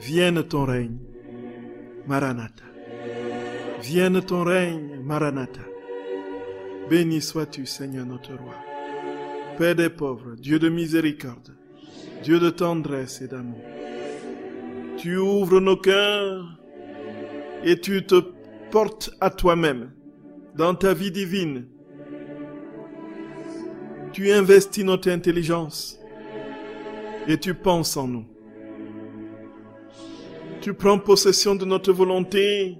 Vienne ton règne, Maranatha. Vienne ton règne, Maranatha. Béni sois-tu, Seigneur notre roi. Père des pauvres, Dieu de miséricorde, Dieu de tendresse et d'amour. Tu ouvres nos cœurs et tu te portes à toi-même dans ta vie divine. Tu investis notre intelligence et tu penses en nous. Tu prends possession de notre volonté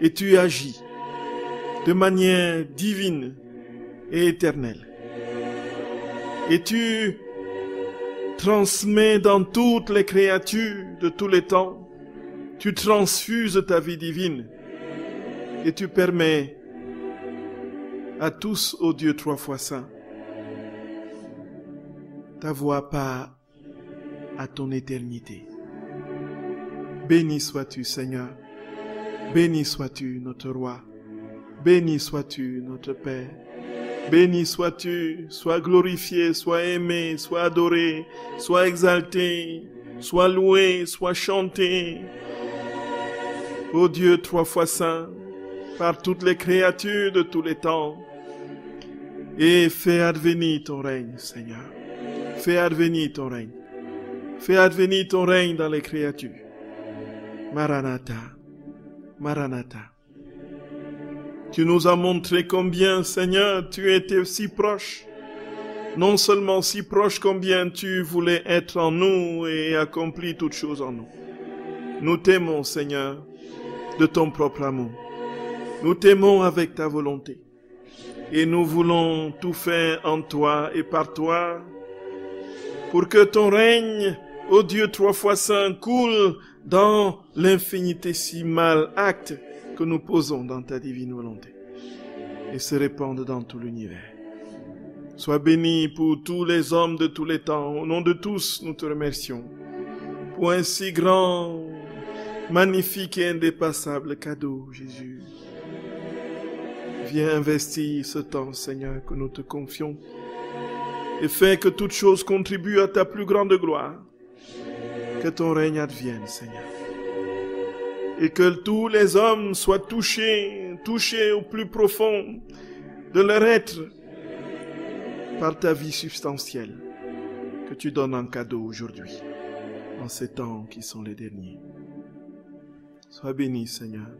et tu agis de manière divine et éternelle. Et tu transmets dans toutes les créatures de tous les temps, tu transfuses ta vie divine et tu permets à tous, ô Dieu trois fois saint, ta voix part à ton éternité. Béni sois-tu Seigneur. Béni sois-tu notre roi. Béni sois-tu notre Père. Béni sois-tu, sois glorifié, sois aimé, sois adoré, sois exalté, sois loué, sois chanté. Ô Dieu trois fois saint, par toutes les créatures de tous les temps, et fais advenir ton règne, Seigneur. Fais advenir ton règne. Fais advenir ton règne dans les créatures. Maranatha, Maranatha. Tu nous as montré combien, Seigneur, tu étais si proche. Non seulement si proche, combien tu voulais être en nous et accomplir toutes choses en nous. Nous t'aimons, Seigneur, de ton propre amour. Nous t'aimons avec ta volonté. Et nous voulons tout faire en toi et par toi pour que ton règne, ô Dieu trois fois saint, coule dans mal acte que nous posons dans ta divine volonté et se répandent dans tout l'univers. Sois béni pour tous les hommes de tous les temps. Au nom de tous, nous te remercions pour un si grand, magnifique et indépassable cadeau, Jésus. Viens investir ce temps, Seigneur, que nous te confions et fais que toute chose contribue à ta plus grande gloire. Que ton règne advienne, Seigneur. Et que tous les hommes soient touchés, touchés au plus profond de leur être par ta vie substantielle que tu donnes en cadeau aujourd'hui, en ces temps qui sont les derniers. Sois béni, Seigneur.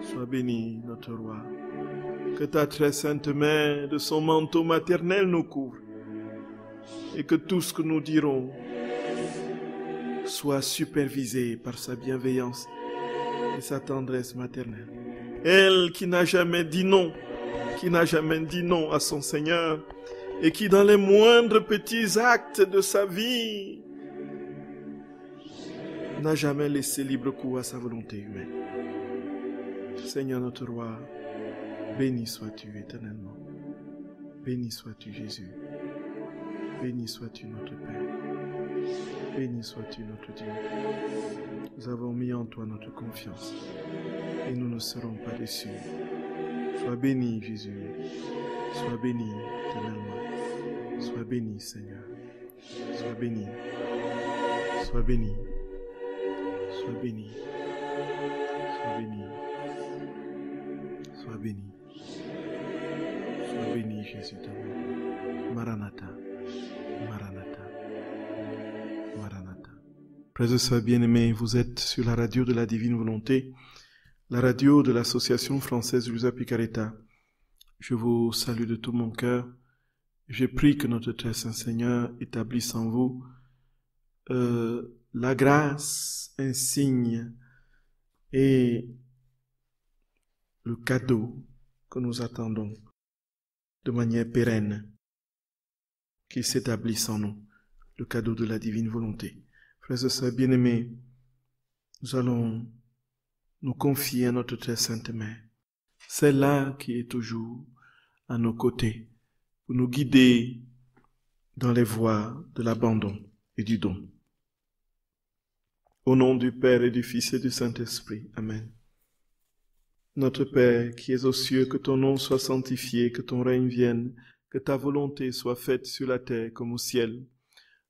Sois béni, notre roi. Que ta très sainte main de son manteau maternel nous couvre et que tout ce que nous dirons soit supervisée par sa bienveillance et sa tendresse maternelle. Elle qui n'a jamais dit non, qui n'a jamais dit non à son Seigneur et qui dans les moindres petits actes de sa vie n'a jamais laissé libre cours à sa volonté humaine. Seigneur notre roi, béni sois-tu éternellement. Béni sois-tu Jésus. Béni sois-tu notre Père. Béni sois-tu notre Dieu. Nous avons mis en toi notre confiance et nous ne serons pas déçus. Sois béni Jésus. Sois béni éternellement. Sois béni Seigneur. Sois béni. Sois béni. Sois béni. Sois béni. Sois béni. Sois béni Jésus. Maranatha. Frères bien aimé vous êtes sur la radio de la Divine Volonté, la radio de l'Association française Lusa Picaretta. Je vous salue de tout mon cœur. Je prie que notre très saint Seigneur établisse en vous euh, la grâce, un signe et le cadeau que nous attendons de manière pérenne, qu'il s'établisse en nous, le cadeau de la divine volonté. Frères et sœurs bien-aimés, nous allons nous confier à notre très sainte mère. C'est là qui est toujours à nos côtés pour nous guider dans les voies de l'abandon et du don. Au nom du Père et du Fils et du Saint-Esprit. Amen. Notre Père qui es aux cieux, que ton nom soit sanctifié, que ton règne vienne, que ta volonté soit faite sur la terre comme au ciel.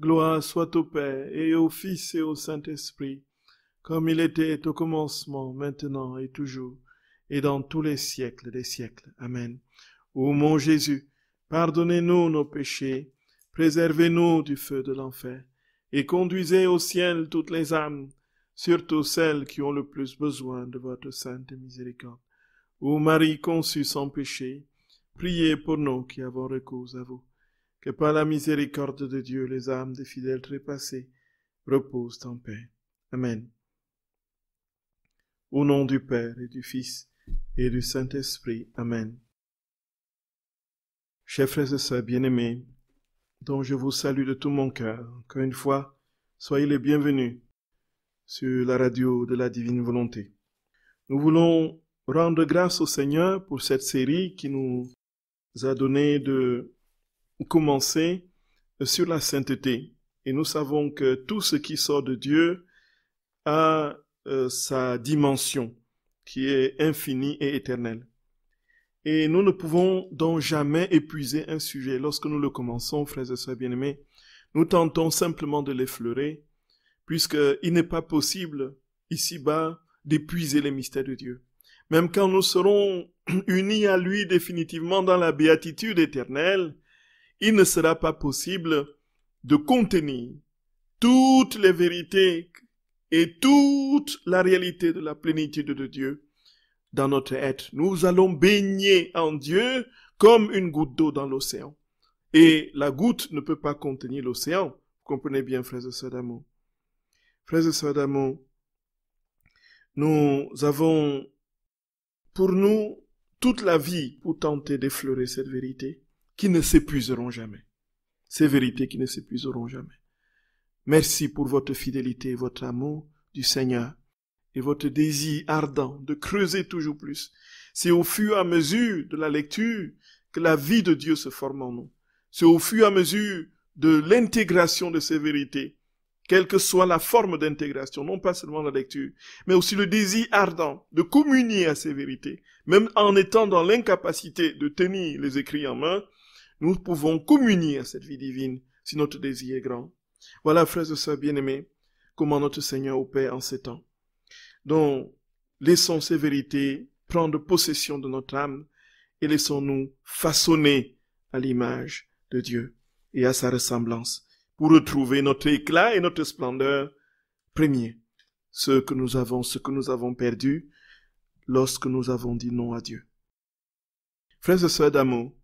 Gloire soit au Père, et au Fils, et au Saint-Esprit, comme il était au commencement, maintenant et toujours, et dans tous les siècles des siècles. Amen. Ô mon Jésus, pardonnez-nous nos péchés, préservez-nous du feu de l'enfer, et conduisez au ciel toutes les âmes, surtout celles qui ont le plus besoin de votre sainte miséricorde. Ô Marie conçue sans péché, priez pour nous qui avons recours à vous que par la miséricorde de Dieu les âmes des fidèles trépassés reposent en paix. Amen. Au nom du Père et du Fils et du Saint-Esprit. Amen. Chers frères et sœurs bien-aimés, dont je vous salue de tout mon cœur, encore une fois, soyez les bienvenus sur la radio de la Divine Volonté. Nous voulons rendre grâce au Seigneur pour cette série qui nous a donné de commencer euh, sur la sainteté. Et nous savons que tout ce qui sort de Dieu a euh, sa dimension qui est infinie et éternelle. Et nous ne pouvons donc jamais épuiser un sujet. Lorsque nous le commençons, frères et sœurs bien-aimés, nous tentons simplement de l'effleurer, puisqu'il n'est pas possible, ici-bas, d'épuiser les mystères de Dieu. Même quand nous serons unis à lui définitivement dans la béatitude éternelle, il ne sera pas possible de contenir toutes les vérités et toute la réalité de la plénitude de Dieu dans notre être. Nous allons baigner en Dieu comme une goutte d'eau dans l'océan. Et la goutte ne peut pas contenir l'océan. comprenez bien, frères et sœurs d'amour. Frères et sœurs d'amour, nous avons pour nous toute la vie pour tenter d'effleurer cette vérité qui ne s'épuiseront jamais. Ces vérités qui ne s'épuiseront jamais. Merci pour votre fidélité votre amour du Seigneur et votre désir ardent de creuser toujours plus. C'est au fur et à mesure de la lecture que la vie de Dieu se forme en nous. C'est au fur et à mesure de l'intégration de ces vérités, quelle que soit la forme d'intégration, non pas seulement la lecture, mais aussi le désir ardent de communier à ces vérités, même en étant dans l'incapacité de tenir les écrits en main, nous pouvons communier à cette vie divine si notre désir est grand. Voilà, frères et sœurs bien-aimés, comment notre Seigneur opère en ces temps. Donc, laissons ces vérités prendre possession de notre âme et laissons-nous façonner à l'image de Dieu et à sa ressemblance pour retrouver notre éclat et notre splendeur premier, ce que nous avons, ce que nous avons perdu lorsque nous avons dit non à Dieu. Frères et sœurs d'amour,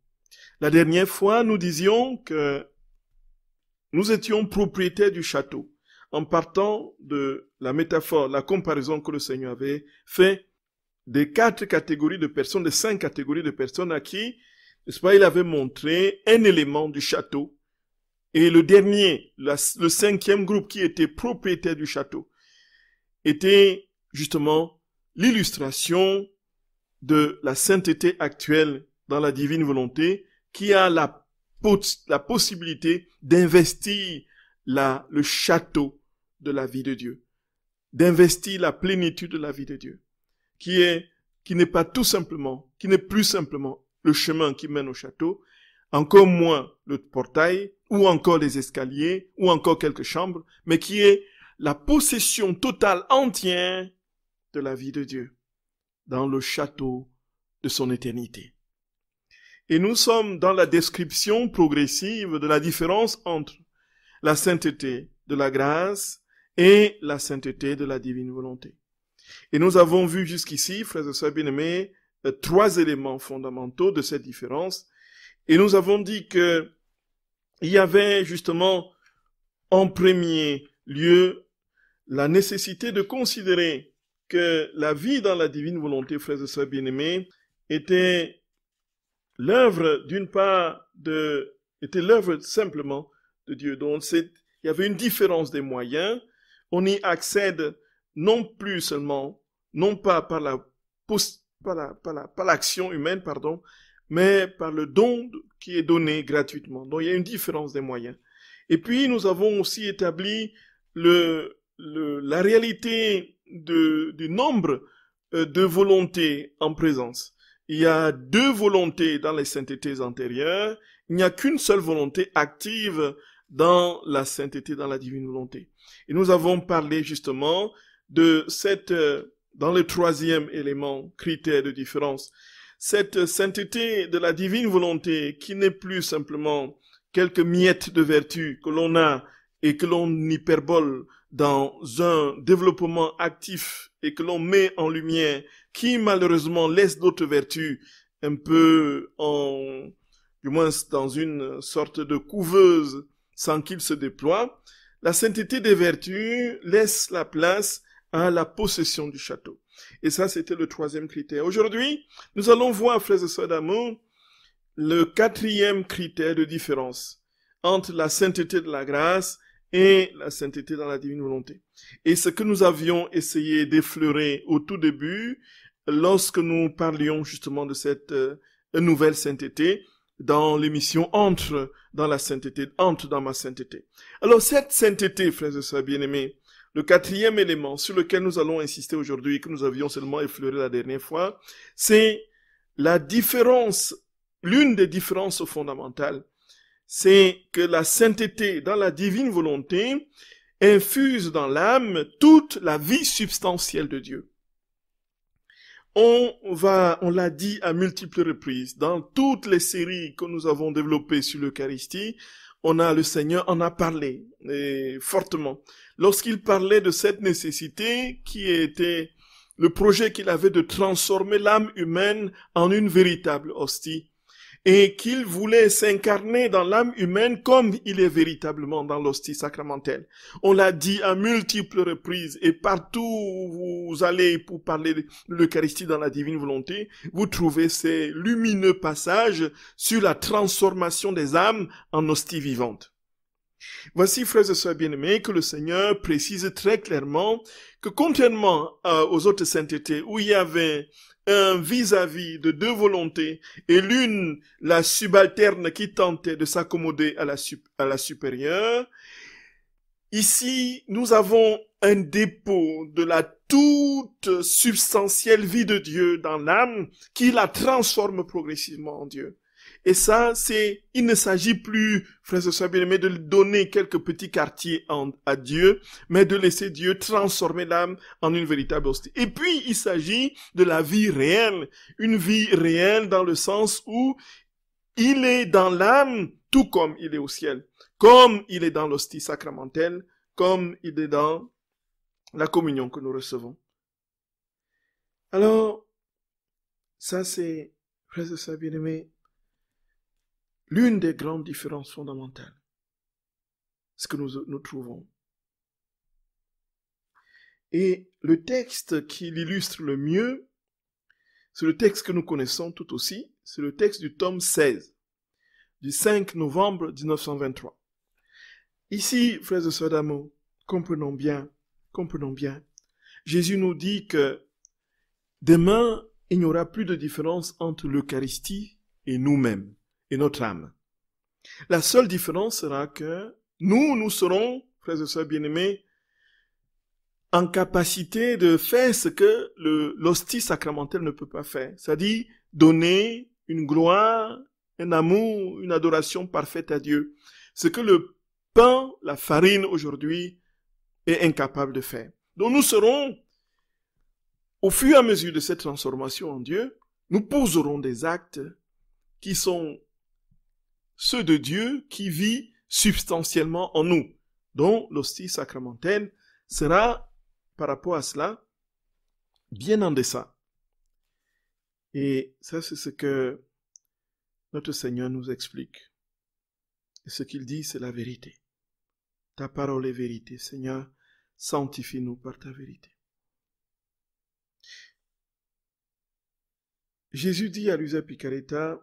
la dernière fois, nous disions que nous étions propriétaires du château en partant de la métaphore, la comparaison que le Seigneur avait fait des quatre catégories de personnes, des cinq catégories de personnes à qui, n'est-ce pas, il avait montré un élément du château. Et le dernier, le cinquième groupe qui était propriétaire du château, était justement l'illustration de la sainteté actuelle dans la divine volonté qui a la, la possibilité d'investir le château de la vie de Dieu, d'investir la plénitude de la vie de Dieu, qui est qui n'est pas tout simplement, qui n'est plus simplement le chemin qui mène au château, encore moins le portail, ou encore les escaliers, ou encore quelques chambres, mais qui est la possession totale entière de la vie de Dieu dans le château de son éternité. Et nous sommes dans la description progressive de la différence entre la sainteté de la grâce et la sainteté de la divine volonté. Et nous avons vu jusqu'ici, frères et sœurs bien-aimés, euh, trois éléments fondamentaux de cette différence. Et nous avons dit que il y avait justement en premier lieu la nécessité de considérer que la vie dans la divine volonté, frères et sœurs bien-aimés, était l'œuvre, d'une part, était l'œuvre simplement de Dieu. Donc, il y avait une différence des moyens. On y accède non plus seulement, non pas par la, par par l'action humaine, pardon, mais par le don qui est donné gratuitement. Donc, il y a une différence des moyens. Et puis, nous avons aussi établi la réalité du nombre euh, de volontés en présence il y a deux volontés dans les saintetés antérieures, il n'y a qu'une seule volonté active dans la sainteté, dans la divine volonté. Et nous avons parlé justement de cette, euh, dans le troisième élément, critère de différence, cette sainteté de la divine volonté qui n'est plus simplement quelques miettes de vertu que l'on a et que l'on hyperbole dans un développement actif et que l'on met en lumière qui malheureusement laisse d'autres vertus un peu en, du moins dans une sorte de couveuse sans qu'il se déploie, la sainteté des vertus laisse la place à la possession du château. Et ça, c'était le troisième critère. Aujourd'hui, nous allons voir, frères et sœurs d'amour, le quatrième critère de différence entre la sainteté de la grâce et la sainteté dans la divine volonté. Et ce que nous avions essayé d'effleurer au tout début, lorsque nous parlions justement de cette euh, nouvelle sainteté, dans l'émission Entre dans la sainteté, Entre dans ma sainteté. Alors cette sainteté, frères et sœurs bien-aimés, le quatrième élément sur lequel nous allons insister aujourd'hui et que nous avions seulement effleuré la dernière fois, c'est la différence, l'une des différences fondamentales c'est que la sainteté dans la divine volonté infuse dans l'âme toute la vie substantielle de Dieu. On va, on l'a dit à multiples reprises, dans toutes les séries que nous avons développées sur l'Eucharistie, on a, le Seigneur en a parlé, fortement. Lorsqu'il parlait de cette nécessité qui était le projet qu'il avait de transformer l'âme humaine en une véritable hostie, et qu'il voulait s'incarner dans l'âme humaine comme il est véritablement dans l'hostie sacramentelle. On l'a dit à multiples reprises et partout où vous allez pour parler de l'Eucharistie dans la divine volonté, vous trouvez ces lumineux passages sur la transformation des âmes en hostie vivante. Voici, frères et sœurs bien-aimés, que le Seigneur précise très clairement que contrairement euh, aux autres saintetés où il y avait vis-à-vis de deux volontés et l'une la subalterne qui tentait de s'accommoder à la, à la supérieure. Ici, nous avons un dépôt de la toute substantielle vie de Dieu dans l'âme qui la transforme progressivement en Dieu. Et ça, c'est, il ne s'agit plus, frère et sœurs bien-aimés, de donner quelques petits quartiers à Dieu, mais de laisser Dieu transformer l'âme en une véritable hostie. Et puis, il s'agit de la vie réelle. Une vie réelle dans le sens où il est dans l'âme, tout comme il est au ciel. Comme il est dans l'hostie sacramentelle, comme il est dans la communion que nous recevons. Alors, ça c'est, frère et sœurs bien-aimés, L'une des grandes différences fondamentales, ce que nous, nous trouvons. Et le texte qui l'illustre le mieux, c'est le texte que nous connaissons tout aussi, c'est le texte du tome 16, du 5 novembre 1923. Ici, frères et sœurs d'amour, comprenons bien, comprenons bien, Jésus nous dit que demain, il n'y aura plus de différence entre l'Eucharistie et nous-mêmes et notre âme. La seule différence sera que nous, nous serons, frères et sœurs bien-aimés, en capacité de faire ce que l'hostie sacramentelle ne peut pas faire, c'est-à-dire donner une gloire, un amour, une adoration parfaite à Dieu. Ce que le pain, la farine aujourd'hui est incapable de faire. Donc nous serons, au fur et à mesure de cette transformation en Dieu, nous poserons des actes qui sont ceux de Dieu qui vit substantiellement en nous. dont l'hostie sacramentelle sera, par rapport à cela, bien en dessin Et ça, c'est ce que notre Seigneur nous explique. Et ce qu'il dit, c'est la vérité. Ta parole est vérité, Seigneur. Sanctifie-nous par ta vérité. Jésus dit à Lusa Picaretta,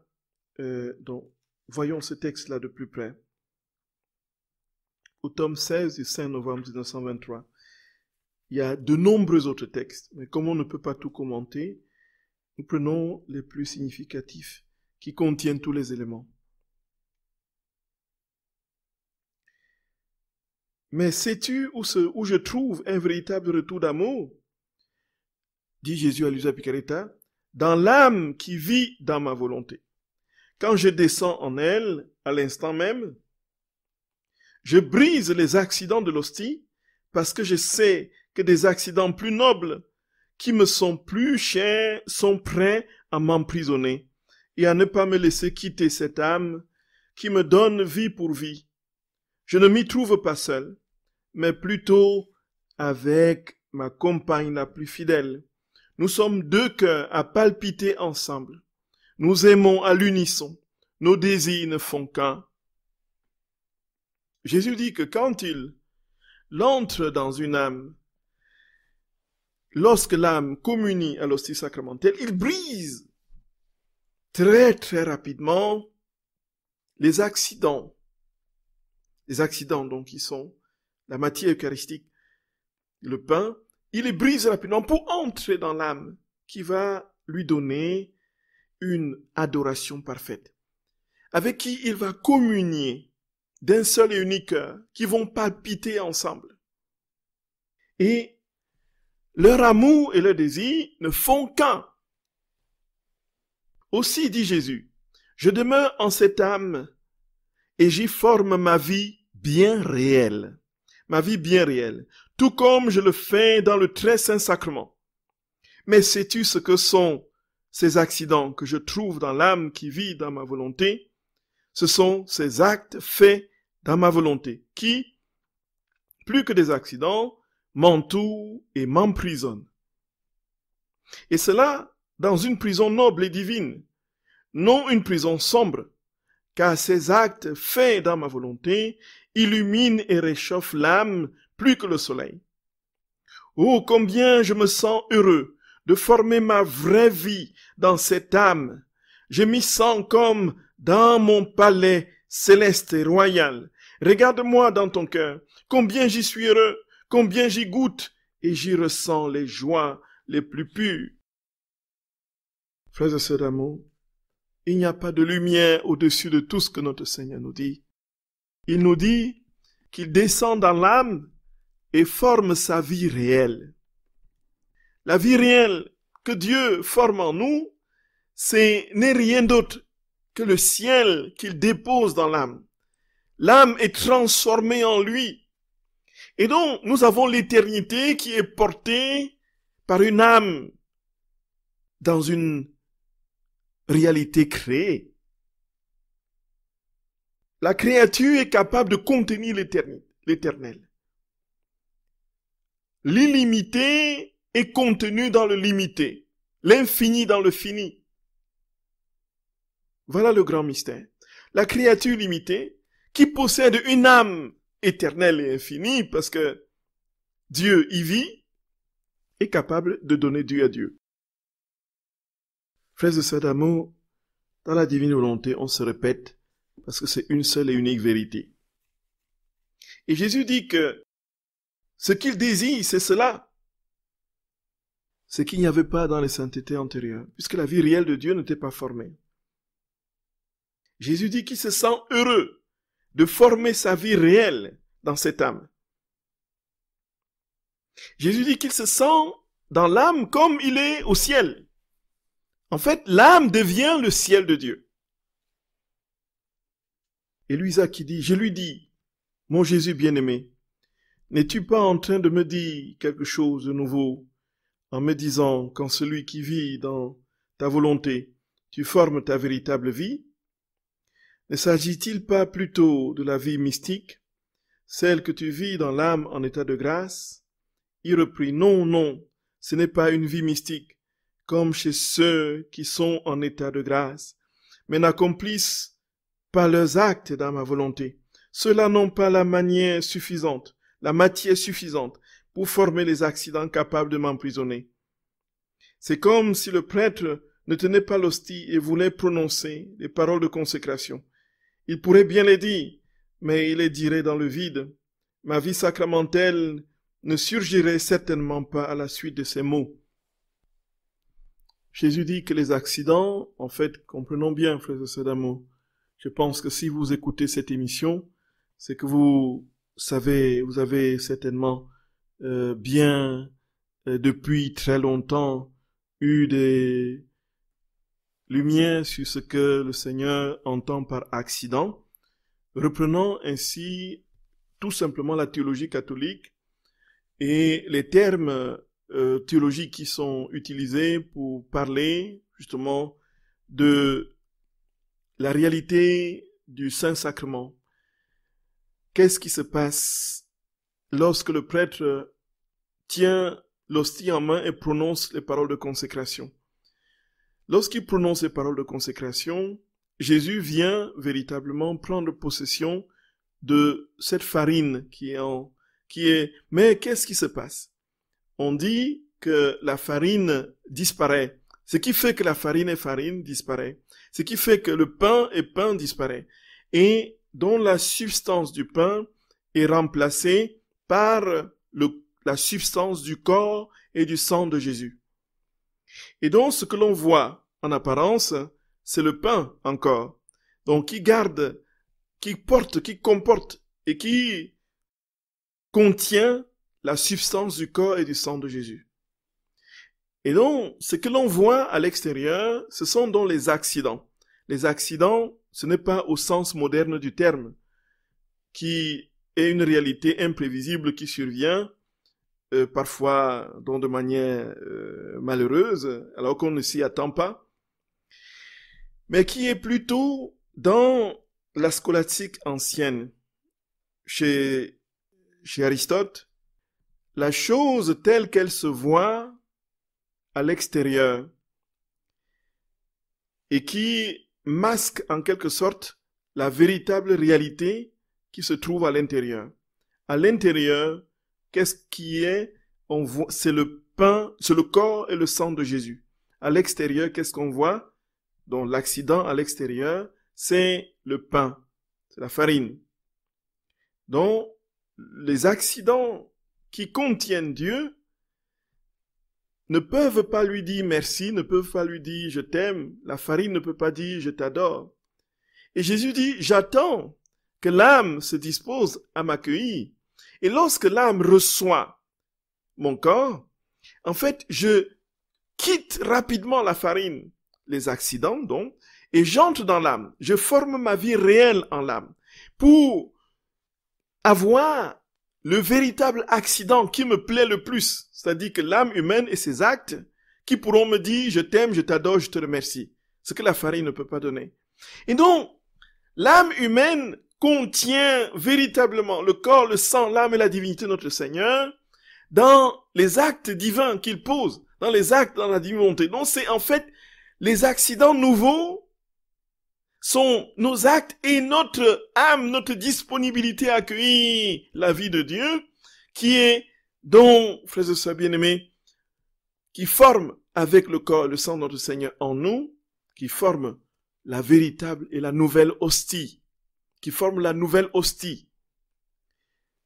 euh, donc, Voyons ce texte-là de plus près. Au tome 16 du 5 novembre 1923, il y a de nombreux autres textes, mais comme on ne peut pas tout commenter, nous prenons les plus significatifs qui contiennent tous les éléments. Mais sais-tu où, je trouve un véritable retour d'amour dit Jésus à Lusa Picaretta, dans l'âme qui vit dans ma volonté. Quand je descends en elle, à l'instant même, je brise les accidents de l'hostie parce que je sais que des accidents plus nobles qui me sont plus chers sont prêts à m'emprisonner et à ne pas me laisser quitter cette âme qui me donne vie pour vie. Je ne m'y trouve pas seul, mais plutôt avec ma compagne la plus fidèle. Nous sommes deux cœurs à palpiter ensemble. Nous aimons à l'unisson. Nos désirs ne font qu'un. Jésus dit que quand il l'entre dans une âme, lorsque l'âme communie à l'hostie sacramentelle, il brise très très rapidement les accidents. Les accidents donc qui sont la matière eucharistique, le pain, il les brise rapidement pour entrer dans l'âme qui va lui donner une adoration parfaite, avec qui il va communier d'un seul et unique cœur, qui vont palpiter ensemble. Et leur amour et leur désir ne font qu'un. Aussi dit Jésus, je demeure en cette âme et j'y forme ma vie bien réelle. Ma vie bien réelle, tout comme je le fais dans le très saint sacrement. Mais sais-tu ce que sont ces accidents que je trouve dans l'âme qui vit dans ma volonté, ce sont ces actes faits dans ma volonté qui, plus que des accidents, m'entourent et m'emprisonnent. Et cela dans une prison noble et divine, non une prison sombre, car ces actes faits dans ma volonté illuminent et réchauffent l'âme plus que le soleil. Oh, combien je me sens heureux de former ma vraie vie dans cette âme. Je m'y sens comme dans mon palais céleste et royal. Regarde-moi dans ton cœur, combien j'y suis heureux, combien j'y goûte, et j'y ressens les joies les plus pures. Frères et sœurs d'amour, il n'y a pas de lumière au-dessus de tout ce que notre Seigneur nous dit. Il nous dit qu'il descend dans l'âme et forme sa vie réelle. La vie réelle que Dieu forme en nous, c'est n'est rien d'autre que le ciel qu'il dépose dans l'âme. L'âme est transformée en lui. Et donc, nous avons l'éternité qui est portée par une âme dans une réalité créée. La créature est capable de contenir l'éternel. L'illimité est contenu dans le limité, l'infini dans le fini. Voilà le grand mystère. La créature limitée qui possède une âme éternelle et infinie parce que Dieu y vit est capable de donner Dieu à Dieu. Frères et sœurs d'amour, dans la divine volonté, on se répète parce que c'est une seule et unique vérité. Et Jésus dit que ce qu'il désire, c'est cela ce qu'il n'y avait pas dans les saintetés antérieures, puisque la vie réelle de Dieu n'était pas formée. Jésus dit qu'il se sent heureux de former sa vie réelle dans cette âme. Jésus dit qu'il se sent dans l'âme comme il est au ciel. En fait, l'âme devient le ciel de Dieu. Et Luisa qui dit, je lui dis, mon Jésus bien-aimé, n'es-tu pas en train de me dire quelque chose de nouveau en me disant qu'en celui qui vit dans ta volonté, tu formes ta véritable vie Ne s'agit-il pas plutôt de la vie mystique, celle que tu vis dans l'âme en état de grâce Il reprit, non, non, ce n'est pas une vie mystique, comme chez ceux qui sont en état de grâce, mais n'accomplissent pas leurs actes dans ma volonté. Ceux-là n'ont pas la manière suffisante, la matière suffisante, pour former les accidents capables de m'emprisonner. C'est comme si le prêtre ne tenait pas l'hostie et voulait prononcer les paroles de consécration. Il pourrait bien les dire, mais il les dirait dans le vide. Ma vie sacramentelle ne surgirait certainement pas à la suite de ces mots. Jésus dit que les accidents, en fait, comprenons bien, Frère Sadamo, je pense que si vous écoutez cette émission, c'est que vous savez, vous avez certainement euh, bien euh, depuis très longtemps eu des lumières sur ce que le Seigneur entend par accident, reprenons ainsi tout simplement la théologie catholique et les termes euh, théologiques qui sont utilisés pour parler justement de la réalité du Saint-Sacrement. Qu'est-ce qui se passe lorsque le prêtre euh, tient l'hostie en main et prononce les paroles de consécration. Lorsqu'il prononce les paroles de consécration, Jésus vient véritablement prendre possession de cette farine qui est en, qui est, mais qu'est-ce qui se passe? On dit que la farine disparaît. Ce qui fait que la farine est farine disparaît. Ce qui fait que le pain est pain disparaît. Et dont la substance du pain est remplacée par la substance du corps et du sang de Jésus. Et donc ce que l'on voit en apparence, c'est le pain encore. Donc qui garde, qui porte, qui comporte et qui contient la substance du corps et du sang de Jésus. Et donc, ce que l'on voit à l'extérieur, ce sont donc les accidents. Les accidents, ce n'est pas au sens moderne du terme, qui et une réalité imprévisible qui survient, euh, parfois dans de manière euh, malheureuse, alors qu'on ne s'y attend pas, mais qui est plutôt dans la scolastique ancienne. Chez, chez Aristote, la chose telle qu'elle se voit à l'extérieur et qui masque en quelque sorte la véritable réalité qui se trouve à l'intérieur. À l'intérieur, qu'est-ce qui est On voit, c'est le pain, c'est le corps et le sang de Jésus. À l'extérieur, qu'est-ce qu'on voit Dans l'accident à l'extérieur, c'est le pain, c'est la farine. Donc, les accidents qui contiennent Dieu ne peuvent pas lui dire merci, ne peuvent pas lui dire je t'aime, la farine ne peut pas dire je t'adore. Et Jésus dit, j'attends que l'âme se dispose à m'accueillir. Et lorsque l'âme reçoit mon corps, en fait, je quitte rapidement la farine, les accidents donc, et j'entre dans l'âme. Je forme ma vie réelle en l'âme pour avoir le véritable accident qui me plaît le plus, c'est-à-dire que l'âme humaine et ses actes qui pourront me dire je t'aime, je t'adore, je te remercie. Ce que la farine ne peut pas donner. Et donc, l'âme humaine contient véritablement le corps, le sang, l'âme et la divinité de notre Seigneur dans les actes divins qu'il pose, dans les actes dans la divinité. Donc c'est en fait les accidents nouveaux sont nos actes et notre âme, notre disponibilité à accueillir la vie de Dieu qui est donc, frères et sœurs bien-aimés, qui forme avec le corps et le sang de notre Seigneur en nous, qui forme la véritable et la nouvelle hostie qui forme la nouvelle hostie,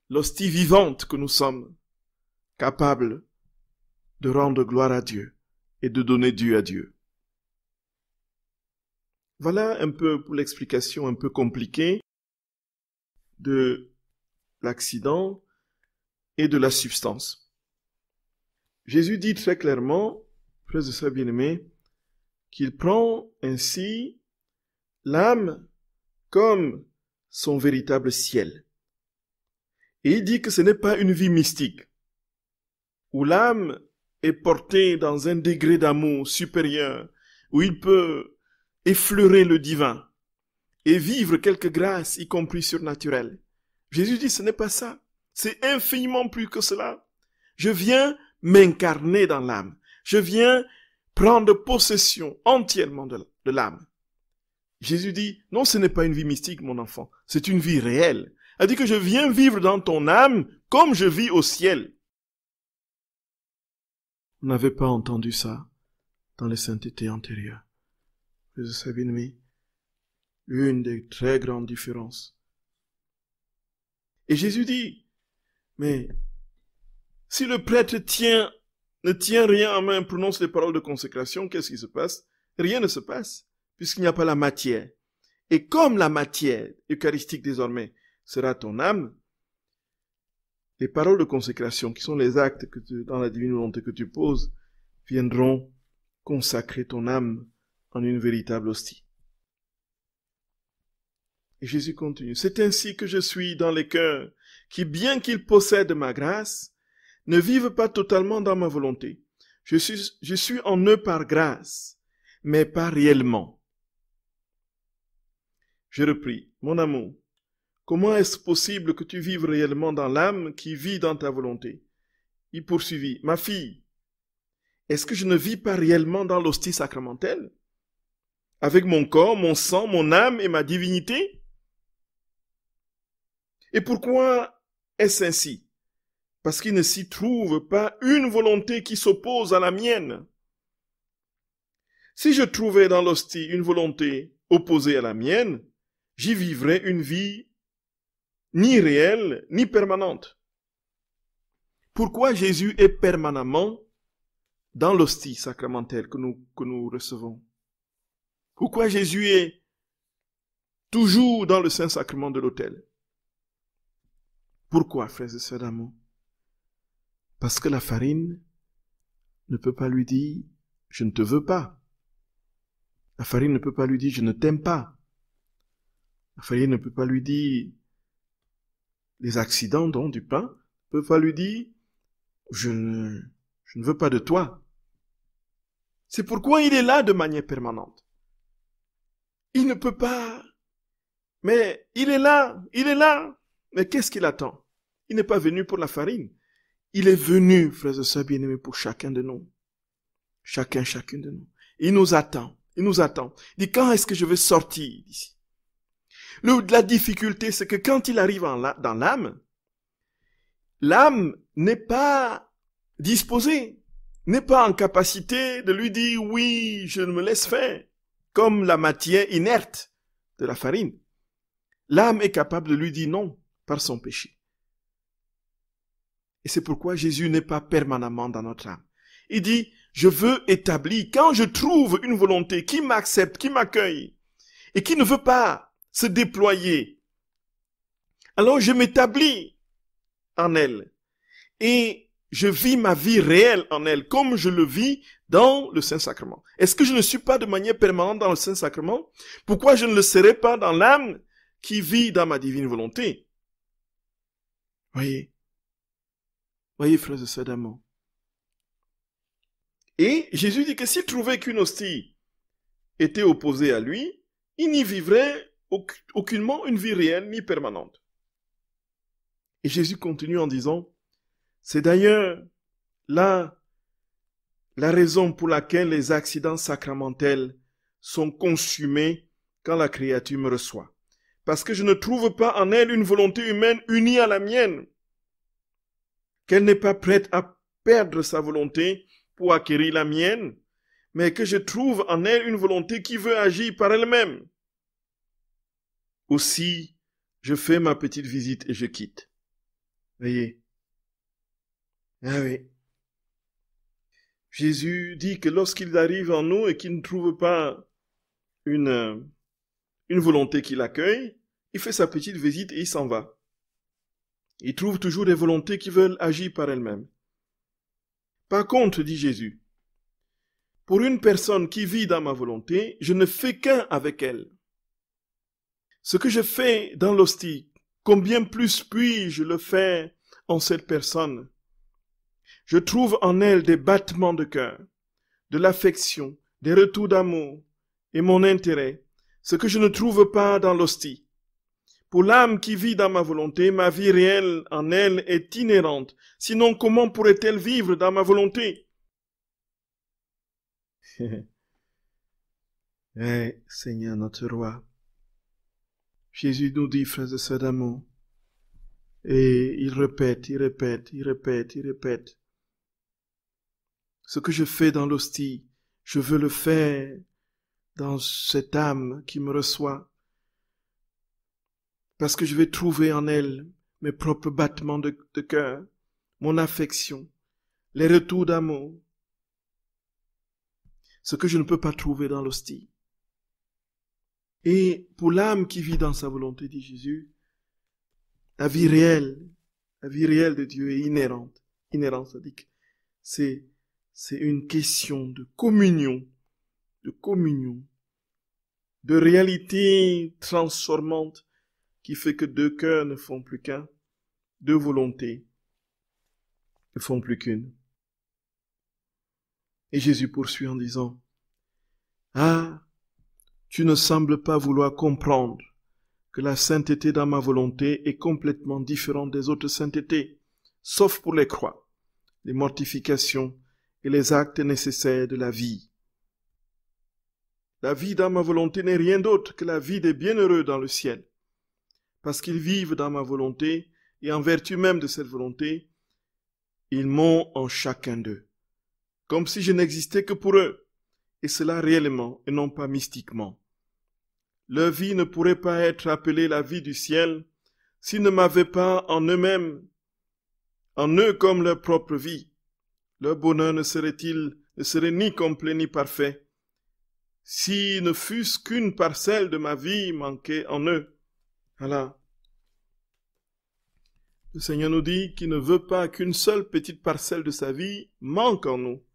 l'hostie vivante que nous sommes, capables de rendre gloire à Dieu et de donner Dieu à Dieu. Voilà un peu pour l'explication un peu compliquée de l'accident et de la substance. Jésus dit très clairement, frères de sœurs bien-aimés, qu'il prend ainsi l'âme comme son véritable ciel. Et il dit que ce n'est pas une vie mystique, où l'âme est portée dans un degré d'amour supérieur, où il peut effleurer le divin et vivre quelques grâces, y compris surnaturelles. Jésus dit, ce n'est pas ça. C'est infiniment plus que cela. Je viens m'incarner dans l'âme. Je viens prendre possession entièrement de l'âme. Jésus dit, non, ce n'est pas une vie mystique, mon enfant, c'est une vie réelle. Elle dit que je viens vivre dans ton âme comme je vis au ciel. On n'avait pas entendu ça dans les saintetés antérieures. Vous savez, vie, une des très grandes différences. Et Jésus dit, mais si le prêtre tient, ne tient rien en main, prononce les paroles de consécration, qu'est-ce qui se passe Rien ne se passe puisqu'il n'y a pas la matière. Et comme la matière eucharistique désormais sera ton âme, les paroles de consécration, qui sont les actes que dans la divine volonté que tu poses, viendront consacrer ton âme en une véritable hostie. Et Jésus continue. C'est ainsi que je suis dans les cœurs, qui, bien qu'ils possèdent ma grâce, ne vivent pas totalement dans ma volonté. Je suis, je suis en eux par grâce, mais pas réellement. Je repris. Mon amour, comment est-ce possible que tu vives réellement dans l'âme qui vit dans ta volonté Il poursuivit. Ma fille, est-ce que je ne vis pas réellement dans l'hostie sacramentelle Avec mon corps, mon sang, mon âme et ma divinité Et pourquoi est-ce ainsi Parce qu'il ne s'y trouve pas une volonté qui s'oppose à la mienne. Si je trouvais dans l'hostie une volonté opposée à la mienne, j'y vivrai une vie ni réelle ni permanente. Pourquoi Jésus est permanemment dans l'hostie sacramentelle que nous, que nous recevons Pourquoi Jésus est toujours dans le Saint-Sacrement de l'autel Pourquoi, frères et sœurs d'amour Parce que la farine ne peut pas lui dire je ne te veux pas. La farine ne peut pas lui dire je ne t'aime pas farine ne peut pas lui dire les accidents dont du pain, ne peut pas lui dire je ne, je ne veux pas de toi. C'est pourquoi il est là de manière permanente. Il ne peut pas. Mais il est là, il est là. Mais qu'est-ce qu'il attend Il n'est pas venu pour la farine. Il est venu, Frère et sœurs bien-aimés, pour chacun de nous. Chacun, chacune de nous. Il nous attend. Il nous attend. Il dit, quand est-ce que je vais sortir d'ici la difficulté, c'est que quand il arrive en dans l'âme, l'âme n'est pas disposée, n'est pas en capacité de lui dire oui, je me laisse faire, comme la matière inerte de la farine. L'âme est capable de lui dire non par son péché. Et c'est pourquoi Jésus n'est pas permanemment dans notre âme. Il dit, je veux établir, quand je trouve une volonté qui m'accepte, qui m'accueille, et qui ne veut pas se déployer. Alors je m'établis en elle et je vis ma vie réelle en elle comme je le vis dans le Saint-Sacrement. Est-ce que je ne suis pas de manière permanente dans le Saint-Sacrement Pourquoi je ne le serai pas dans l'âme qui vit dans ma divine volonté Voyez. Voyez, frères et sœurs d'amour. Et Jésus dit que s'il trouvait qu'une hostie était opposée à lui, il n'y vivrait aucunement une vie réelle ni permanente. Et Jésus continue en disant, c'est d'ailleurs là la raison pour laquelle les accidents sacramentels sont consumés quand la créature me reçoit. Parce que je ne trouve pas en elle une volonté humaine unie à la mienne, qu'elle n'est pas prête à perdre sa volonté pour acquérir la mienne, mais que je trouve en elle une volonté qui veut agir par elle-même. Aussi, je fais ma petite visite et je quitte. Voyez. Ah oui. Jésus dit que lorsqu'il arrive en nous et qu'il ne trouve pas une, euh, une volonté qui l'accueille, il fait sa petite visite et il s'en va. Il trouve toujours des volontés qui veulent agir par elles-mêmes. Par contre, dit Jésus, pour une personne qui vit dans ma volonté, je ne fais qu'un avec elle. Ce que je fais dans l'hostie, combien plus puis-je le faire en cette personne Je trouve en elle des battements de cœur, de l'affection, des retours d'amour et mon intérêt, ce que je ne trouve pas dans l'hostie. Pour l'âme qui vit dans ma volonté, ma vie réelle en elle est inhérente. Sinon, comment pourrait-elle vivre dans ma volonté Eh, Seigneur notre roi, Jésus nous dit, frères et sœurs d'amour, et il répète, il répète, il répète, il répète. Ce que je fais dans l'hostie, je veux le faire dans cette âme qui me reçoit, parce que je vais trouver en elle mes propres battements de, de cœur, mon affection, les retours d'amour, ce que je ne peux pas trouver dans l'hostie. Et pour l'âme qui vit dans sa volonté, dit Jésus, la vie réelle, la vie réelle de Dieu est inhérente. Inhérente, c'est-à-dire c'est, c'est une question de communion, de communion, de réalité transformante qui fait que deux cœurs ne font plus qu'un, deux volontés ne font plus qu'une. Et Jésus poursuit en disant, Ah, tu ne sembles pas vouloir comprendre que la sainteté dans ma volonté est complètement différente des autres saintetés, sauf pour les croix, les mortifications et les actes nécessaires de la vie. La vie dans ma volonté n'est rien d'autre que la vie des bienheureux dans le ciel, parce qu'ils vivent dans ma volonté, et en vertu même de cette volonté, ils m'ont en chacun d'eux, comme si je n'existais que pour eux, et cela réellement et non pas mystiquement leur vie ne pourrait pas être appelée la vie du ciel s'ils ne m'avaient pas en eux-mêmes, en eux comme leur propre vie. Leur bonheur ne serait-il, ne serait ni complet ni parfait, si ne fût-ce qu'une parcelle de ma vie manquait en eux. Voilà. Le Seigneur nous dit qu'il ne veut pas qu'une seule petite parcelle de sa vie manque en nous.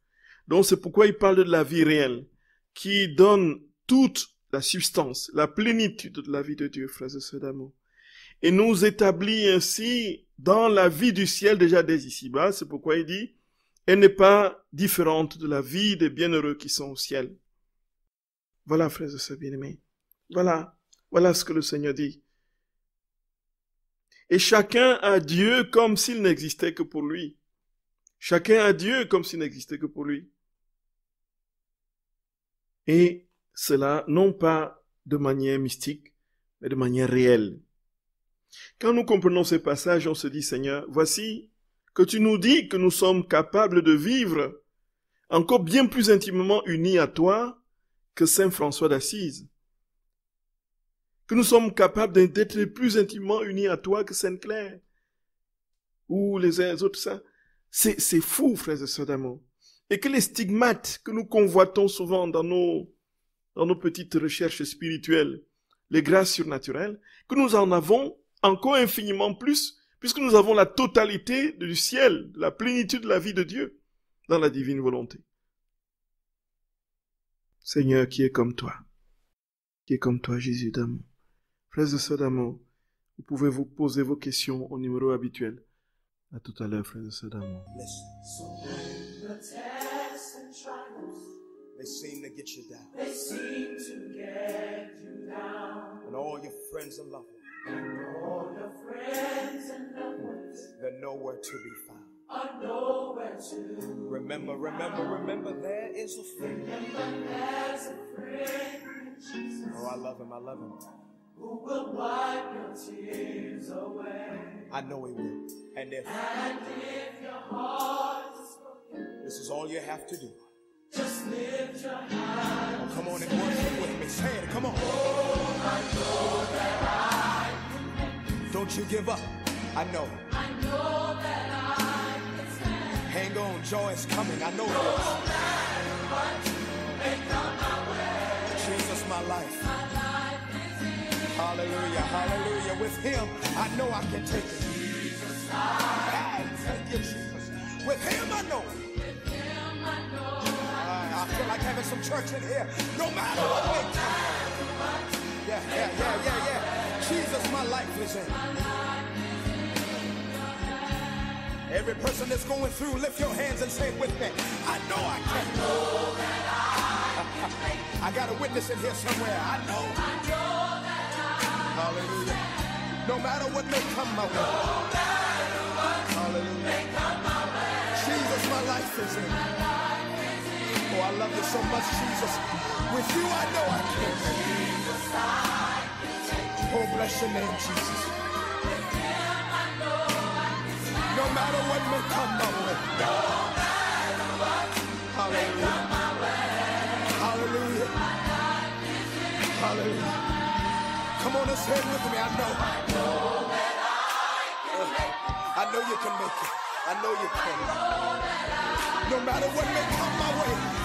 Donc c'est pourquoi il parle de la vie réelle, qui donne toute la substance, la plénitude de la vie de Dieu, frères et sœurs d'amour. Et nous établit ainsi dans la vie du ciel déjà dès ici-bas, c'est pourquoi il dit, elle n'est pas différente de la vie des bienheureux qui sont au ciel. Voilà, frères et sœurs bien-aimés. Voilà, voilà ce que le Seigneur dit. Et chacun a Dieu comme s'il n'existait que pour lui. Chacun a Dieu comme s'il n'existait que pour lui. Et cela non pas de manière mystique, mais de manière réelle. Quand nous comprenons ce passage, on se dit, Seigneur, voici que tu nous dis que nous sommes capables de vivre encore bien plus intimement unis à toi que Saint François d'Assise. Que nous sommes capables d'être plus intimement unis à toi que Sainte Claire ou les uns les autres. Ça, c'est fou, frères et sœurs d'amour. Et que les stigmates que nous convoitons souvent dans nos dans nos petites recherches spirituelles les grâces surnaturelles, que nous en avons encore infiniment plus, puisque nous avons la totalité du ciel, la plénitude de la vie de Dieu dans la divine volonté. Seigneur qui est comme toi, qui est comme toi Jésus d'amour. Frères et sœurs d'amour, vous pouvez vous poser vos questions au numéro habituel. À tout à l'heure, frères et sœurs d'amour. They seem to get you down. They seem to get you down. And all your friends and loved ones. And all your friends and loved ones. They're nowhere to be found. Are nowhere to remember, remember, found. remember, there is a friend. Remember, there's a friend Jesus. Oh, I love him. I love him. Who will wipe your tears away? I know he will. And if, and if your heart is broken, this is all you have to do. Come on and worship with me. Say it. Come on. Oh, Don't you give up. I know. I know Hang on, joy is coming. I know no it is. Jesus, my life. My life hallelujah, hallelujah. With him, I know I can take it. Jesus, I, I take it, Jesus. With him, I know some church in here. No matter what way comes. Yeah, yeah, yeah, yeah, yeah. Jesus, my life is in. Every person that's going through, lift your hands and say it with me. I know I can. I know that I I got a witness in here somewhere. I know. I know that I Hallelujah. No matter what may come my way. No matter what Hallelujah. may come my way. Jesus, my life is in. Oh, I love you so much, Jesus. With you, I know I can. Oh, bless your name, Jesus. No matter what may come my way. No matter what may come my way. Hallelujah. Hallelujah. Come on and say it with me. I know. I know that I can make it. I know you can make it. I know you can. No matter what may come my way.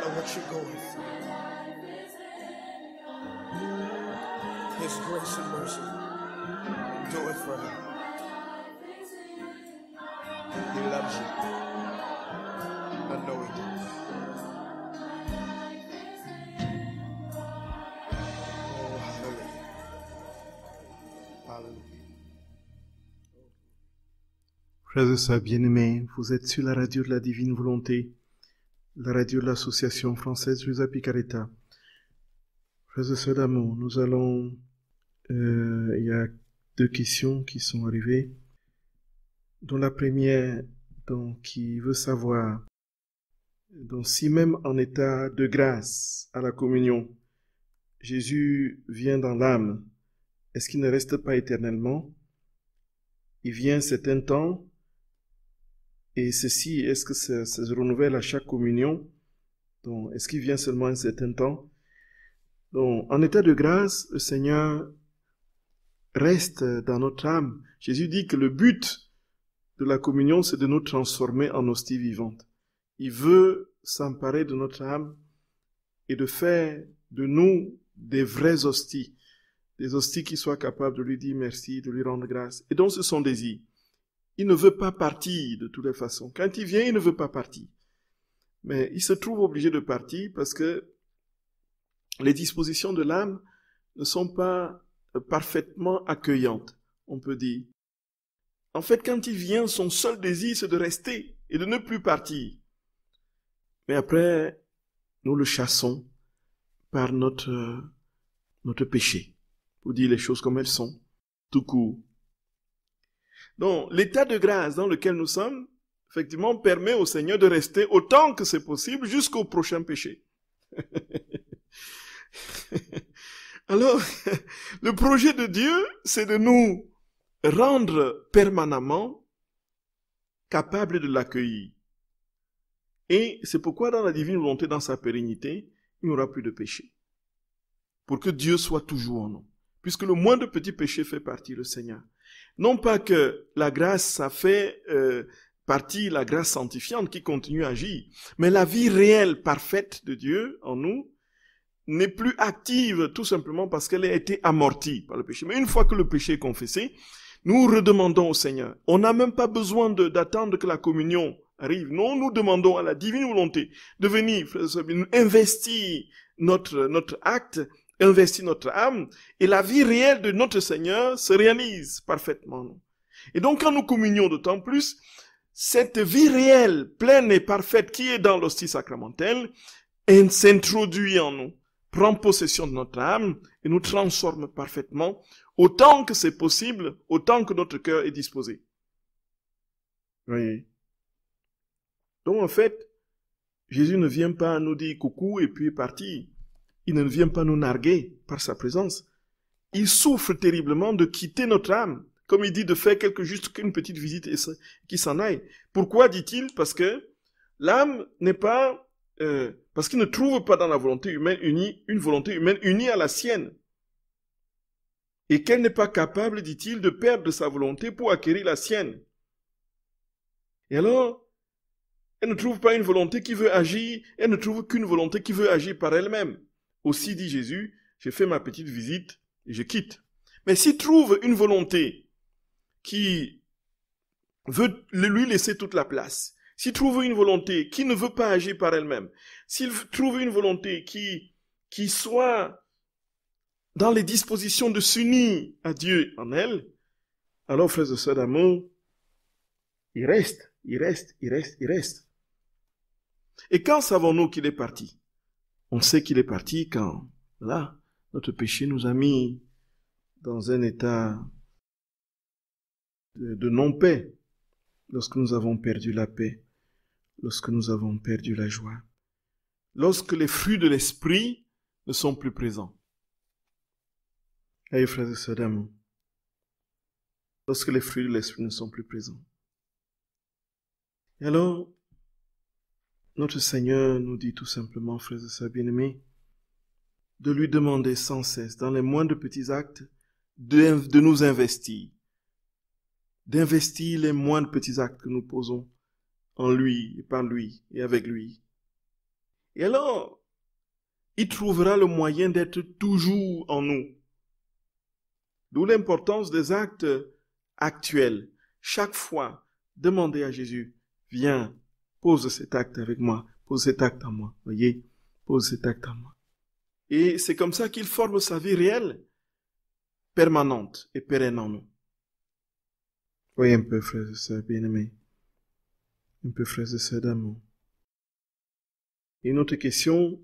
matter what you're going through. His grace and for him. He loves you. I know oh, Frères et sœurs bien-aimés, vous êtes sur la radio de la divine volonté la radio de l'association française Luisa Picareta. Frères et sœurs d'amour, nous allons... Euh, il y a deux questions qui sont arrivées. Dont la première, donc, qui veut savoir, donc, si même en état de grâce à la communion, Jésus vient dans l'âme, est-ce qu'il ne reste pas éternellement Il vient c'est un temps, et ceci, est-ce que ça, se renouvelle à chaque communion est-ce qu'il vient seulement un certain temps Donc, en état de grâce, le Seigneur reste dans notre âme. Jésus dit que le but de la communion, c'est de nous transformer en hostie vivante. Il veut s'emparer de notre âme et de faire de nous des vrais hosties, des hosties qui soient capables de lui dire merci, de lui rendre grâce. Et donc, ce sont des îles. Il ne veut pas partir de toutes les façons. Quand il vient, il ne veut pas partir. Mais il se trouve obligé de partir parce que les dispositions de l'âme ne sont pas euh, parfaitement accueillantes, on peut dire. En fait, quand il vient, son seul désir, c'est de rester et de ne plus partir. Mais après, nous le chassons par notre, euh, notre péché, pour dire les choses comme elles sont, tout court. Donc, l'état de grâce dans lequel nous sommes, effectivement, permet au Seigneur de rester autant que c'est possible jusqu'au prochain péché. Alors, le projet de Dieu, c'est de nous rendre permanemment capables de l'accueillir. Et c'est pourquoi dans la divine volonté, dans sa pérennité, il n'y aura plus de péché. Pour que Dieu soit toujours en nous. Puisque le moindre petit péché fait partie le Seigneur. Non pas que la grâce a fait euh, partie, la grâce sanctifiante qui continue à agir, mais la vie réelle, parfaite de Dieu en nous, n'est plus active tout simplement parce qu'elle a été amortie par le péché. Mais une fois que le péché est confessé, nous redemandons au Seigneur. On n'a même pas besoin d'attendre que la communion arrive. Non, nous demandons à la divine volonté de venir investir notre, notre acte investit notre âme et la vie réelle de notre Seigneur se réalise parfaitement. Et donc quand nous communions d'autant plus, cette vie réelle, pleine et parfaite qui est dans l'hostie sacramentelle, elle s'introduit en nous, prend possession de notre âme et nous transforme parfaitement autant que c'est possible, autant que notre cœur est disposé. Oui. Donc en fait, Jésus ne vient pas nous dire coucou et puis est parti. Il ne vient pas nous narguer par sa présence. Il souffre terriblement de quitter notre âme, comme il dit de faire quelque juste qu'une petite visite et qu'il s'en aille. Pourquoi dit-il Parce que l'âme n'est pas euh, parce qu'il ne trouve pas dans la volonté humaine unie une volonté humaine unie à la sienne et qu'elle n'est pas capable, dit-il, de perdre sa volonté pour acquérir la sienne. Et alors, elle ne trouve pas une volonté qui veut agir, elle ne trouve qu'une volonté qui veut agir par elle-même. Aussi dit Jésus, j'ai fait ma petite visite et je quitte. Mais s'il trouve une volonté qui veut lui laisser toute la place, s'il trouve une volonté qui ne veut pas agir par elle-même, s'il trouve une volonté qui, qui soit dans les dispositions de s'unir à Dieu en elle, alors frères et sœurs d'amour, il reste, il reste, il reste, il reste. Et quand savons-nous qu'il est parti on sait qu'il est parti quand, là, notre péché nous a mis dans un état de, non-paix, lorsque nous avons perdu la paix, lorsque nous avons perdu la joie, lorsque les fruits de l'esprit ne sont plus présents. Hey, frères et sœurs lorsque les fruits de l'esprit ne sont plus présents. Et alors, notre Seigneur nous dit tout simplement, frères et sœurs bien-aimés, de lui demander sans cesse, dans les moindres petits actes, de, nous investir, d'investir les moindres petits actes que nous posons en lui, et par lui, et avec lui. Et alors, il trouvera le moyen d'être toujours en nous. D'où l'importance des actes actuels. Chaque fois, demandez à Jésus, viens, pose cet acte avec moi, pose cet acte à moi, voyez, pose cet acte à moi. Et c'est comme ça qu'il forme sa vie réelle, permanente et pérenne en nous. Voyez un peu, frère et sœur, bien-aimés, un peu, frère et ça d'amour. Une autre question,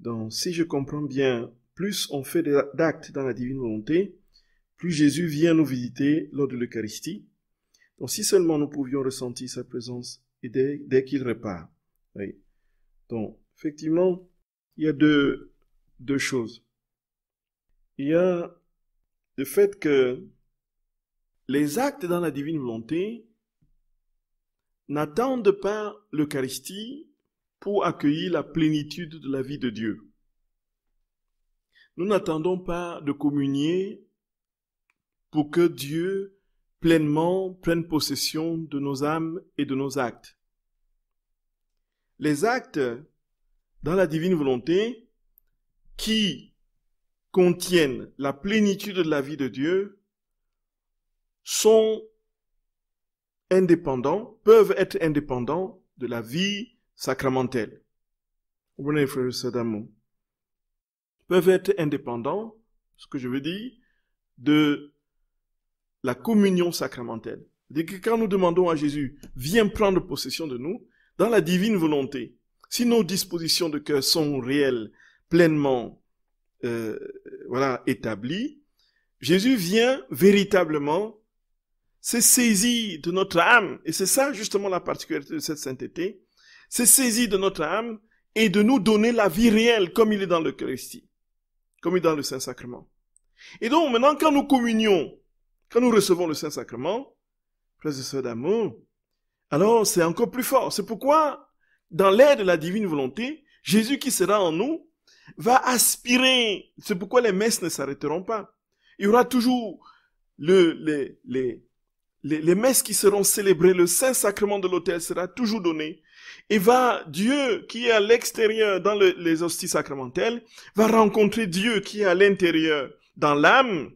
donc si je comprends bien, plus on fait d'actes dans la divine volonté, plus Jésus vient nous visiter lors de l'Eucharistie. Donc si seulement nous pouvions ressentir sa présence et dès, qu'il repart. Donc, effectivement, il y a deux, deux choses. Il y a le fait que les actes dans la divine volonté n'attendent pas l'Eucharistie pour accueillir la plénitude de la vie de Dieu. Nous n'attendons pas de communier pour que Dieu pleinement pleine possession de nos âmes et de nos actes. Les actes dans la divine volonté qui contiennent la plénitude de la vie de Dieu sont indépendants, peuvent être indépendants de la vie sacramentelle. Vous comprenez, frères et Peuvent être indépendants, ce que je veux dire, de la communion sacramentelle. dès que quand nous demandons à Jésus, viens prendre possession de nous, dans la divine volonté, si nos dispositions de cœur sont réelles, pleinement euh, voilà, établies, Jésus vient véritablement se saisir de notre âme, et c'est ça justement la particularité de cette sainteté, se saisir de notre âme et de nous donner la vie réelle comme il est dans l'Eucharistie, comme il est dans le Saint-Sacrement. Et donc maintenant quand nous communions, quand nous recevons le Saint-Sacrement, frères et sœurs d'amour, alors c'est encore plus fort. C'est pourquoi, dans l'air de la divine volonté, Jésus qui sera en nous va aspirer. C'est pourquoi les messes ne s'arrêteront pas. Il y aura toujours le, les, les, les, messes qui seront célébrées, le saint sacrement de l'autel sera toujours donné. Et va Dieu qui est à l'extérieur dans les hosties sacramentelles, va rencontrer Dieu qui est à l'intérieur dans l'âme.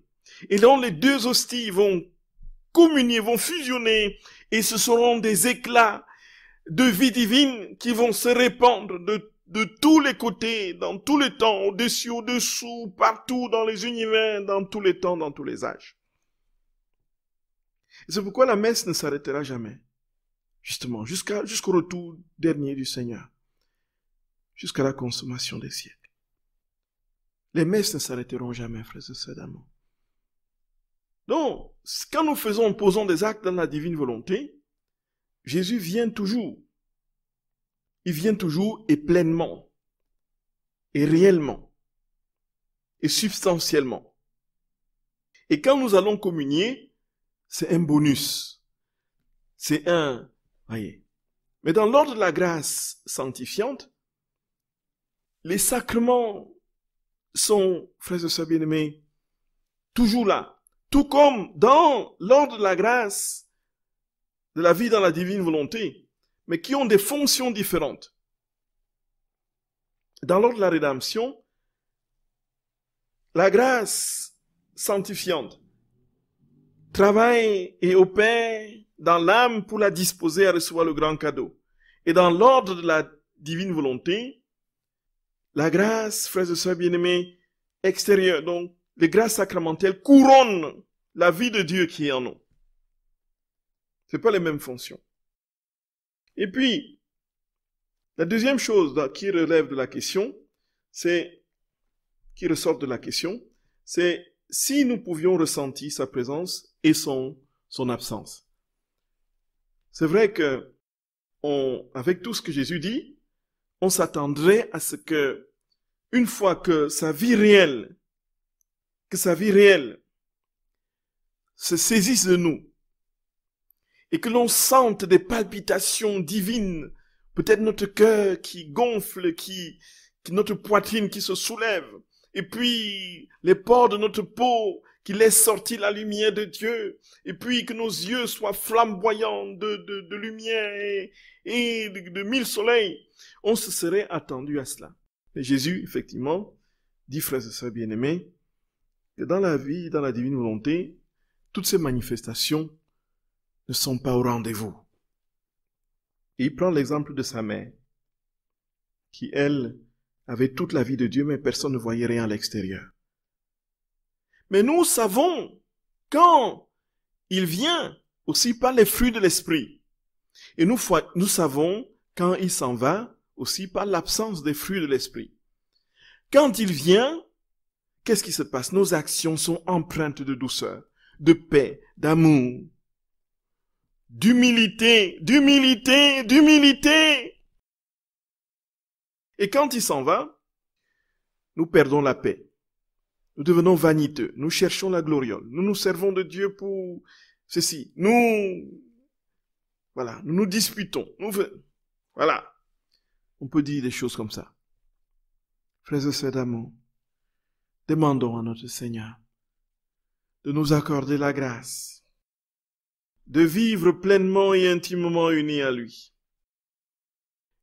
Et donc les deux hosties vont communier, vont fusionner, et ce seront des éclats de vie divine qui vont se répandre de, tous les côtés, dans tous les temps, au-dessus, au-dessous, partout dans les univers, dans tous les temps, dans tous les âges. C'est pourquoi la messe ne s'arrêtera jamais, justement, jusqu'à, jusqu'au retour dernier du Seigneur, jusqu'à la consommation des siècles. Les messes ne s'arrêteront jamais, frères et sœurs d'amour. Donc, quand nous faisons, posons des actes dans la divine volonté, Jésus vient toujours. Il vient toujours et pleinement, et réellement, et substantiellement. Et quand nous allons communier, c'est un bonus. C'est un... Voyez. Mais dans l'ordre de la grâce sanctifiante, les sacrements sont, frères et sœurs bien-aimés, toujours là. Tout comme dans l'ordre de la grâce, de la vie dans la divine volonté, mais qui ont des fonctions différentes. Dans l'ordre de la rédemption, la grâce sanctifiante travaille et opère dans l'âme pour la disposer à recevoir le grand cadeau. Et dans l'ordre de la divine volonté, la grâce, frères et sœurs bien-aimés, extérieure, donc, les grâces sacramentelles couronnent la vie de Dieu qui est en nous. C'est pas les mêmes fonctions. Et puis, la deuxième chose qui relève de la question, c'est, qui ressort de la question, c'est si nous pouvions ressentir sa présence et son, son absence. C'est vrai que, on, avec tout ce que Jésus dit, on s'attendrait à ce que, une fois que sa vie réelle que sa vie réelle se saisisse de nous et que l'on sente des palpitations divines, peut-être notre cœur qui gonfle, qui, notre poitrine qui se soulève, et puis les pores de notre peau qui laissent sortir la lumière de Dieu, et puis que nos yeux soient flamboyants de, de, lumière et, de, mille soleils. On se serait attendu à cela. Mais Jésus, effectivement, dit, Frère, et sœurs bien aimé » que dans la vie, dans la divine volonté, toutes ces manifestations ne sont pas au rendez-vous. il prend l'exemple de sa mère, qui, elle, avait toute la vie de Dieu, mais personne ne voyait rien à l'extérieur. Mais nous savons quand il vient aussi par les fruits de l'esprit. Et nous, nous savons quand il s'en va aussi par l'absence des fruits de l'esprit. Quand il vient, qu'est-ce qui se passe Nos actions sont empreintes de douceur, de paix, d'amour, d'humilité, d'humilité, d'humilité. Et quand il s'en va, nous perdons la paix. Nous devenons vaniteux. Nous cherchons la gloriole. Nous nous servons de Dieu pour ceci. Nous, voilà, nous nous disputons. voilà. On peut dire des choses comme ça. Frères et sœurs d'amour, Demandons à notre Seigneur de nous accorder la grâce de vivre pleinement et intimement unis à lui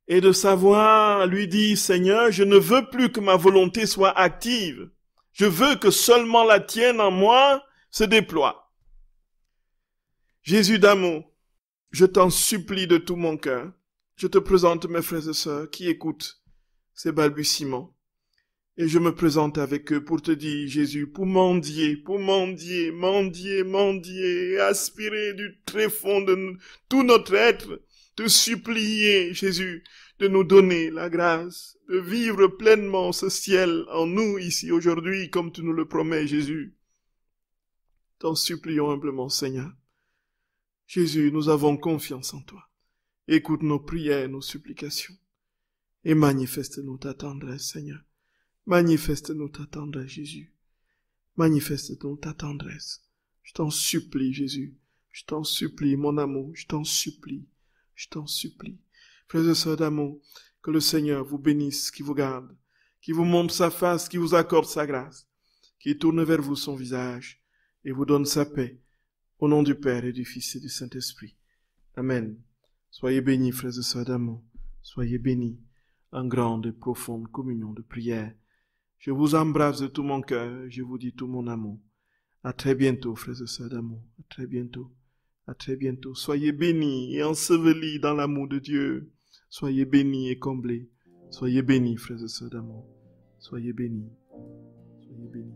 et de savoir lui dire Seigneur, je ne veux plus que ma volonté soit active, je veux que seulement la tienne en moi se déploie. Jésus d'amour, je t'en supplie de tout mon cœur, je te présente mes frères et sœurs qui écoutent ces balbutiements et je me présente avec eux pour te dire, Jésus, pour mendier, pour mendier, mendier, mendier, aspirer du tréfonds de tout notre être, te supplier, Jésus, de nous donner la grâce de vivre pleinement ce ciel en nous ici aujourd'hui, comme tu nous le promets, Jésus. T'en supplions humblement, Seigneur. Jésus, nous avons confiance en toi. Écoute nos prières, nos supplications, et manifeste-nous ta tendresse, Seigneur Manifeste-nous ta tendresse, Jésus. Manifeste-nous ta tendresse. Je t'en supplie, Jésus. Je t'en supplie, mon amour. Je t'en supplie. Je t'en supplie. Frères et sœurs d'amour, que le Seigneur vous bénisse, qui vous garde, qui vous montre sa face, qui vous accorde sa grâce, qui tourne vers vous son visage et vous donne sa paix. Au nom du Père et du Fils et du Saint-Esprit. Amen. Soyez bénis, frères et sœurs d'amour. Soyez bénis en grande et profonde communion de prière. Je vous embrasse de tout mon cœur. Je vous dis tout mon amour. À très bientôt, frères et sœurs d'amour. À très bientôt. À très bientôt. Soyez bénis et ensevelis dans l'amour de Dieu. Soyez bénis et comblés. Soyez bénis, frères et sœurs d'amour. Soyez bénis. Soyez bénis.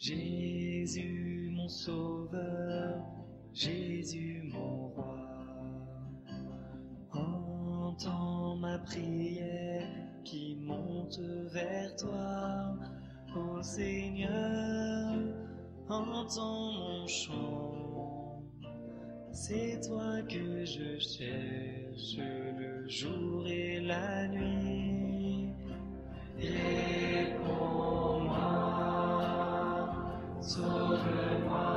Jésus, mon sauveur. Jésus mon roi, entends ma prière qui monte vers toi. Ô Seigneur, entends mon chant. C'est toi que je cherche le jour et la nuit. Réponds-moi, sauve-moi.